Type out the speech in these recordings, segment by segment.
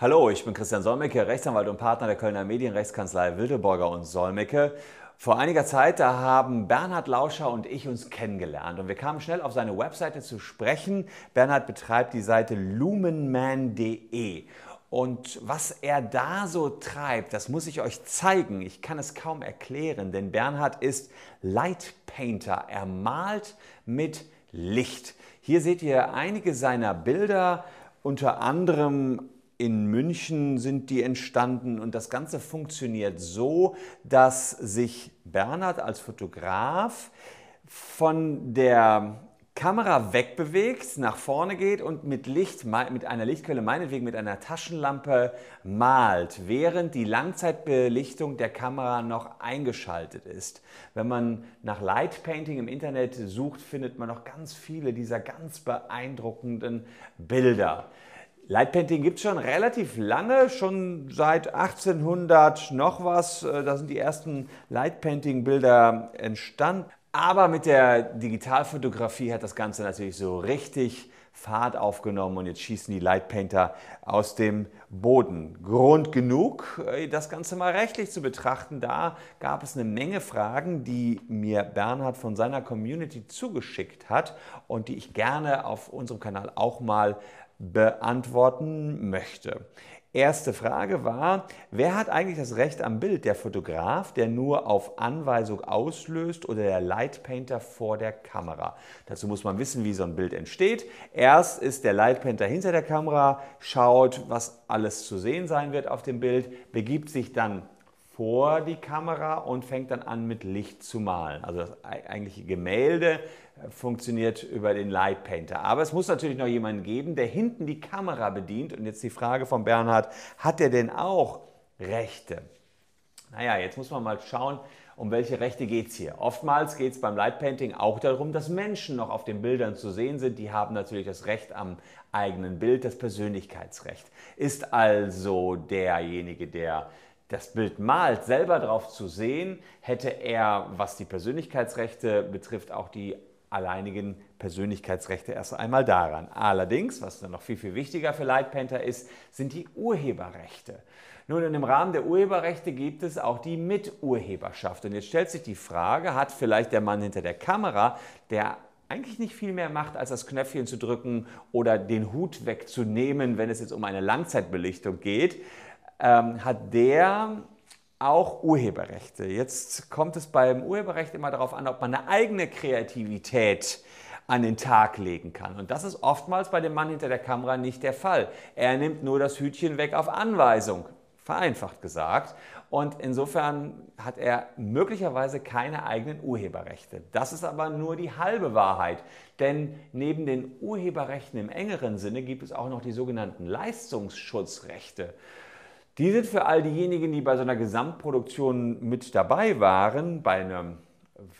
Hallo, ich bin Christian Solmecke, Rechtsanwalt und Partner der Kölner Medienrechtskanzlei Wildeborger und Solmecke. Vor einiger Zeit, da haben Bernhard Lauscher und ich uns kennengelernt und wir kamen schnell auf seine Webseite zu sprechen. Bernhard betreibt die Seite lumenman.de und was er da so treibt, das muss ich euch zeigen. Ich kann es kaum erklären, denn Bernhard ist Lightpainter. Er malt mit Licht. Hier seht ihr einige seiner Bilder, unter anderem in München sind die entstanden und das Ganze funktioniert so, dass sich Bernhard als Fotograf von der Kamera wegbewegt, nach vorne geht und mit Licht, mit einer Lichtquelle, meinetwegen mit einer Taschenlampe malt, während die Langzeitbelichtung der Kamera noch eingeschaltet ist. Wenn man nach Light Painting im Internet sucht, findet man noch ganz viele dieser ganz beeindruckenden Bilder. Lightpainting gibt es schon relativ lange, schon seit 1800 noch was. Äh, da sind die ersten Lightpainting-Bilder entstanden. Aber mit der Digitalfotografie hat das Ganze natürlich so richtig Fahrt aufgenommen und jetzt schießen die Lightpainter aus dem Boden. Grund genug, äh, das Ganze mal rechtlich zu betrachten. Da gab es eine Menge Fragen, die mir Bernhard von seiner Community zugeschickt hat und die ich gerne auf unserem Kanal auch mal beantworten möchte. Erste Frage war, wer hat eigentlich das Recht am Bild? Der Fotograf, der nur auf Anweisung auslöst oder der Lightpainter vor der Kamera? Dazu muss man wissen, wie so ein Bild entsteht. Erst ist der Lightpainter hinter der Kamera, schaut, was alles zu sehen sein wird auf dem Bild, begibt sich dann vor die Kamera und fängt dann an mit Licht zu malen. Also das eigentliche Gemälde funktioniert über den Light Painter. Aber es muss natürlich noch jemanden geben, der hinten die Kamera bedient. Und jetzt die Frage von Bernhard, hat er denn auch Rechte? Naja, jetzt muss man mal schauen, um welche Rechte geht es hier. Oftmals geht es beim Light Painting auch darum, dass Menschen noch auf den Bildern zu sehen sind. Die haben natürlich das Recht am eigenen Bild, das Persönlichkeitsrecht. Ist also derjenige, der das Bild malt, selber drauf zu sehen, hätte er, was die Persönlichkeitsrechte betrifft, auch die alleinigen Persönlichkeitsrechte erst einmal daran. Allerdings, was dann noch viel, viel wichtiger für Leitpenter ist, sind die Urheberrechte. Nun, in dem Rahmen der Urheberrechte gibt es auch die Miturheberschaft. Und jetzt stellt sich die Frage, hat vielleicht der Mann hinter der Kamera, der eigentlich nicht viel mehr macht, als das Knöpfchen zu drücken oder den Hut wegzunehmen, wenn es jetzt um eine Langzeitbelichtung geht, ähm, hat der auch Urheberrechte. Jetzt kommt es beim Urheberrecht immer darauf an, ob man eine eigene Kreativität an den Tag legen kann. Und das ist oftmals bei dem Mann hinter der Kamera nicht der Fall. Er nimmt nur das Hütchen weg auf Anweisung, vereinfacht gesagt. Und insofern hat er möglicherweise keine eigenen Urheberrechte. Das ist aber nur die halbe Wahrheit. Denn neben den Urheberrechten im engeren Sinne gibt es auch noch die sogenannten Leistungsschutzrechte. Die sind für all diejenigen, die bei so einer Gesamtproduktion mit dabei waren, bei einem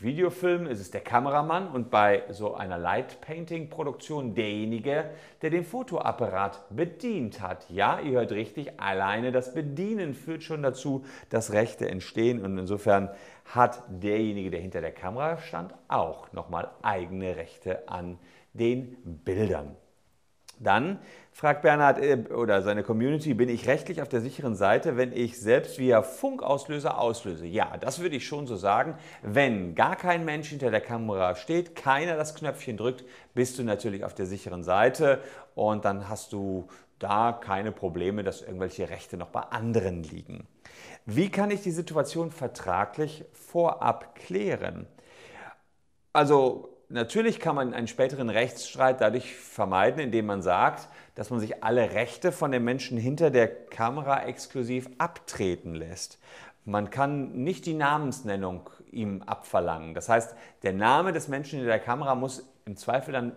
Videofilm ist es der Kameramann und bei so einer Light Painting Produktion derjenige, der den Fotoapparat bedient hat. Ja, ihr hört richtig, alleine das Bedienen führt schon dazu, dass Rechte entstehen und insofern hat derjenige, der hinter der Kamera stand, auch nochmal eigene Rechte an den Bildern. Dann fragt Bernhard äh, oder seine Community, bin ich rechtlich auf der sicheren Seite, wenn ich selbst via Funkauslöser auslöse? Ja, das würde ich schon so sagen. Wenn gar kein Mensch hinter der Kamera steht, keiner das Knöpfchen drückt, bist du natürlich auf der sicheren Seite und dann hast du da keine Probleme, dass irgendwelche Rechte noch bei anderen liegen. Wie kann ich die Situation vertraglich vorab klären? Also natürlich kann man einen späteren Rechtsstreit dadurch vermeiden, indem man sagt, dass man sich alle Rechte von den Menschen hinter der Kamera exklusiv abtreten lässt. Man kann nicht die Namensnennung ihm abverlangen. Das heißt, der Name des Menschen hinter der Kamera muss im Zweifel dann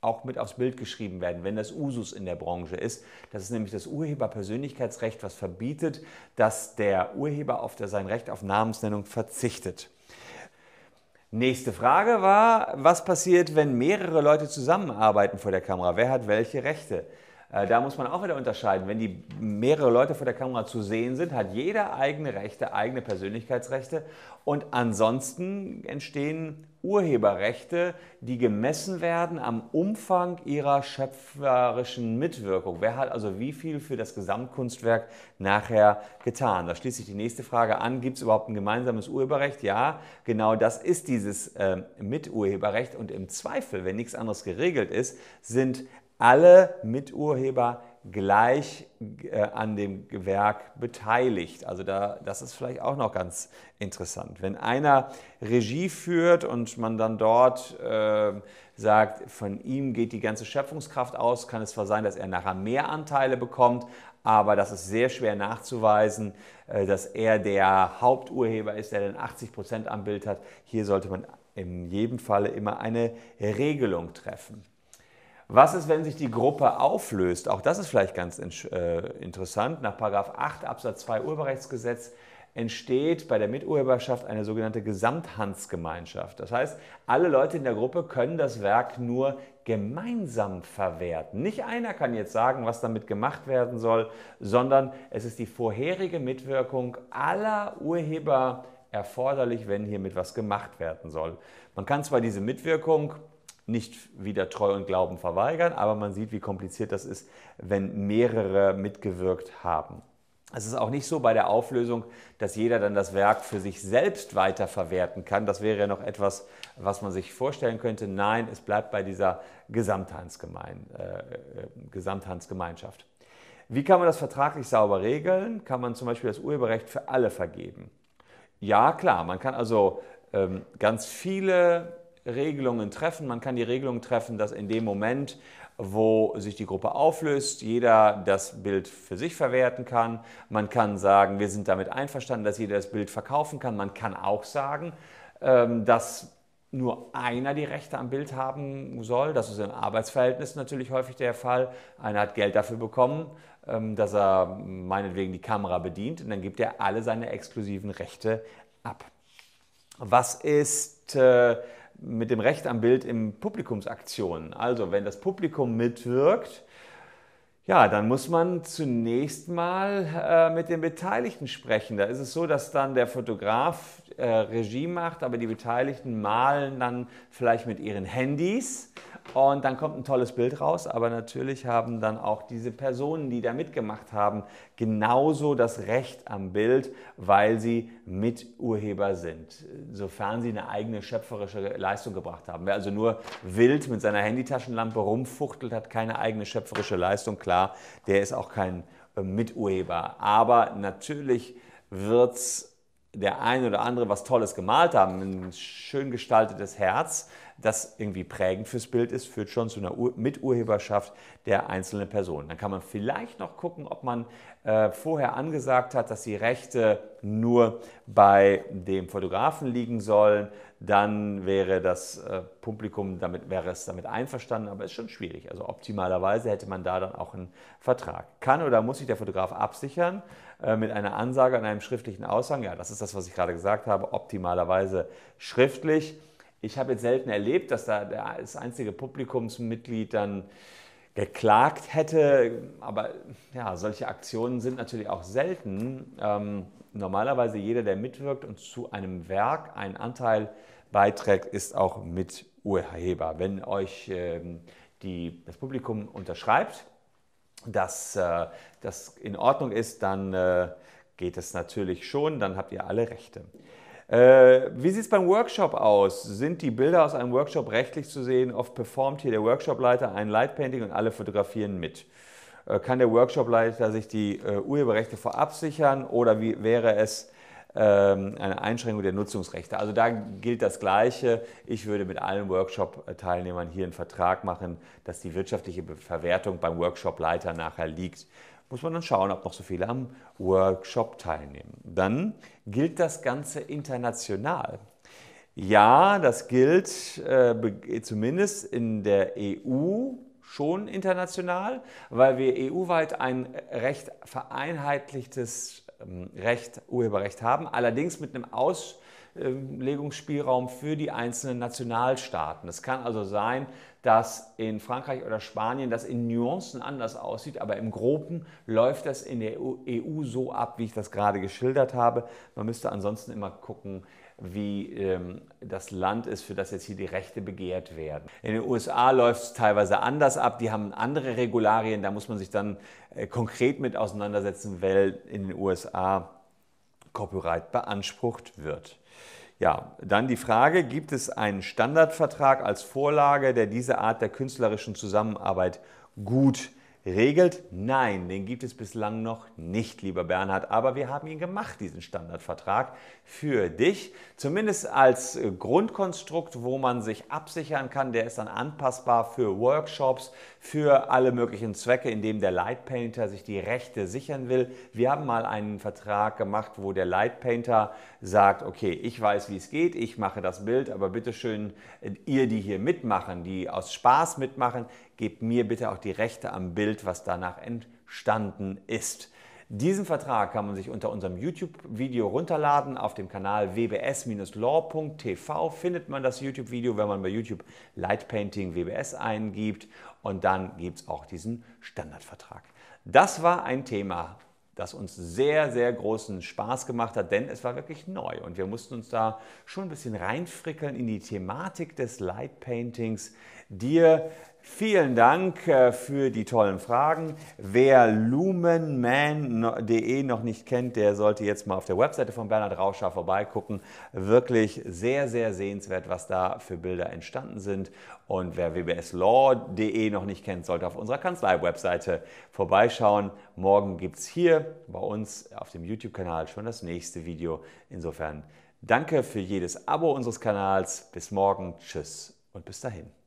auch mit aufs Bild geschrieben werden, wenn das Usus in der Branche ist. Das ist nämlich das Urheberpersönlichkeitsrecht, was verbietet, dass der Urheber auf der, sein Recht auf Namensnennung verzichtet. Nächste Frage war, was passiert, wenn mehrere Leute zusammenarbeiten vor der Kamera? Wer hat welche Rechte? Äh, da muss man auch wieder unterscheiden. Wenn die mehrere Leute vor der Kamera zu sehen sind, hat jeder eigene Rechte, eigene Persönlichkeitsrechte. Und ansonsten entstehen Urheberrechte, die gemessen werden am Umfang ihrer schöpferischen Mitwirkung. Wer hat also wie viel für das Gesamtkunstwerk nachher getan? Da schließt sich die nächste Frage an. Gibt es überhaupt ein gemeinsames Urheberrecht? Ja, genau das ist dieses äh, Miturheberrecht. Und im Zweifel, wenn nichts anderes geregelt ist, sind alle Miturheber gleich äh, an dem Werk beteiligt. Also da, das ist vielleicht auch noch ganz interessant. Wenn einer Regie führt und man dann dort äh, sagt, von ihm geht die ganze Schöpfungskraft aus, kann es zwar sein, dass er nachher mehr Anteile bekommt, aber das ist sehr schwer nachzuweisen, äh, dass er der Haupturheber ist, der dann 80 Prozent am Bild hat. Hier sollte man in jedem Falle immer eine Regelung treffen. Was ist, wenn sich die Gruppe auflöst? Auch das ist vielleicht ganz äh, interessant. Nach 8 Absatz 2 Urheberrechtsgesetz entsteht bei der Miturheberschaft eine sogenannte Gesamthandsgemeinschaft. Das heißt, alle Leute in der Gruppe können das Werk nur gemeinsam verwerten. Nicht einer kann jetzt sagen, was damit gemacht werden soll, sondern es ist die vorherige Mitwirkung aller Urheber erforderlich, wenn hiermit was gemacht werden soll. Man kann zwar diese Mitwirkung nicht wieder Treu und Glauben verweigern, aber man sieht, wie kompliziert das ist, wenn mehrere mitgewirkt haben. Es ist auch nicht so bei der Auflösung, dass jeder dann das Werk für sich selbst weiterverwerten kann. Das wäre ja noch etwas, was man sich vorstellen könnte. Nein, es bleibt bei dieser Gesamthandsgemein, äh, äh, Gesamthandsgemeinschaft. Wie kann man das vertraglich sauber regeln? Kann man zum Beispiel das Urheberrecht für alle vergeben? Ja, klar, man kann also ähm, ganz viele Regelungen treffen. Man kann die Regelung treffen, dass in dem Moment, wo sich die Gruppe auflöst, jeder das Bild für sich verwerten kann. Man kann sagen, wir sind damit einverstanden, dass jeder das Bild verkaufen kann. Man kann auch sagen, ähm, dass nur einer die Rechte am Bild haben soll. Das ist im Arbeitsverhältnis natürlich häufig der Fall. Einer hat Geld dafür bekommen, ähm, dass er meinetwegen die Kamera bedient und dann gibt er alle seine exklusiven Rechte ab. Was ist äh, mit dem Recht am Bild im Publikumsaktionen. Also wenn das Publikum mitwirkt, ja, dann muss man zunächst mal äh, mit den Beteiligten sprechen. Da ist es so, dass dann der Fotograf äh, Regie macht, aber die Beteiligten malen dann vielleicht mit ihren Handys und dann kommt ein tolles Bild raus. Aber natürlich haben dann auch diese Personen, die da mitgemacht haben, genauso das Recht am Bild, weil sie Miturheber sind, sofern sie eine eigene schöpferische Leistung gebracht haben. Wer also nur wild mit seiner Handytaschenlampe rumfuchtelt, hat keine eigene schöpferische Leistung, klar, der ist auch kein äh, Miturheber. Aber natürlich wird es der eine oder andere was Tolles gemalt haben, ein schön gestaltetes Herz, das irgendwie prägend fürs Bild ist, führt schon zu einer Miturheberschaft der einzelnen Person. Dann kann man vielleicht noch gucken, ob man äh, vorher angesagt hat, dass die Rechte nur bei dem Fotografen liegen sollen, dann wäre das äh, Publikum damit wäre es damit einverstanden, aber ist schon schwierig. Also optimalerweise hätte man da dann auch einen Vertrag. Kann oder muss sich der Fotograf absichern äh, mit einer Ansage und einem schriftlichen Aussagen? Ja, das ist das, was ich gerade gesagt habe. Optimalerweise schriftlich. Ich habe jetzt selten erlebt, dass da das einzige Publikumsmitglied dann geklagt hätte. Aber ja, solche Aktionen sind natürlich auch selten. Ähm, normalerweise jeder, der mitwirkt und zu einem Werk einen Anteil beiträgt, ist auch Miturheber. Wenn euch ähm, die, das Publikum unterschreibt, dass äh, das in Ordnung ist, dann äh, geht es natürlich schon, dann habt ihr alle Rechte. Äh, wie sieht es beim Workshop aus? Sind die Bilder aus einem Workshop rechtlich zu sehen? Oft performt hier der Workshopleiter ein Lightpainting und alle fotografieren mit. Äh, kann der Workshopleiter sich die äh, Urheberrechte vorab sichern oder wie wäre es ähm, eine Einschränkung der Nutzungsrechte? Also da gilt das Gleiche. Ich würde mit allen Workshop-Teilnehmern hier einen Vertrag machen, dass die wirtschaftliche Verwertung beim Workshopleiter nachher liegt muss man dann schauen, ob noch so viele am Workshop teilnehmen. Dann gilt das Ganze international. Ja, das gilt äh, zumindest in der EU schon international, weil wir EU-weit ein recht vereinheitlichtes ähm, Recht, Urheberrecht haben, allerdings mit einem Auslegungsspielraum für die einzelnen Nationalstaaten. Es kann also sein, das in Frankreich oder Spanien das in Nuancen anders aussieht, aber im Groben läuft das in der EU so ab, wie ich das gerade geschildert habe. Man müsste ansonsten immer gucken, wie ähm, das Land ist, für das jetzt hier die Rechte begehrt werden. In den USA läuft es teilweise anders ab, die haben andere Regularien, da muss man sich dann äh, konkret mit auseinandersetzen, weil in den USA Copyright beansprucht wird. Ja, dann die Frage, gibt es einen Standardvertrag als Vorlage, der diese Art der künstlerischen Zusammenarbeit gut regelt? Nein, den gibt es bislang noch nicht, lieber Bernhard. Aber wir haben ihn gemacht, diesen Standardvertrag, für dich. Zumindest als äh, Grundkonstrukt, wo man sich absichern kann. Der ist dann anpassbar für Workshops, für alle möglichen Zwecke, in dem der Lightpainter sich die Rechte sichern will. Wir haben mal einen Vertrag gemacht, wo der Lightpainter sagt, okay, ich weiß, wie es geht, ich mache das Bild, aber bitteschön, äh, ihr, die hier mitmachen, die aus Spaß mitmachen, gebt mir bitte auch die Rechte am Bild, was danach entstanden ist. Diesen Vertrag kann man sich unter unserem YouTube-Video runterladen. Auf dem Kanal wbs-law.tv findet man das YouTube-Video, wenn man bei YouTube Lightpainting WBS eingibt. Und dann gibt es auch diesen Standardvertrag. Das war ein Thema, das uns sehr, sehr großen Spaß gemacht hat, denn es war wirklich neu und wir mussten uns da schon ein bisschen reinfrickeln in die Thematik des Lightpaintings. dir Vielen Dank äh, für die tollen Fragen. Wer lumenman.de noch nicht kennt, der sollte jetzt mal auf der Webseite von Bernhard Rauscher vorbeigucken. Wirklich sehr, sehr sehenswert, was da für Bilder entstanden sind. Und wer wbslaw.de noch nicht kennt, sollte auf unserer Kanzlei-Webseite vorbeischauen. Morgen gibt es hier bei uns auf dem YouTube-Kanal schon das nächste Video. Insofern danke für jedes Abo unseres Kanals. Bis morgen. Tschüss und bis dahin.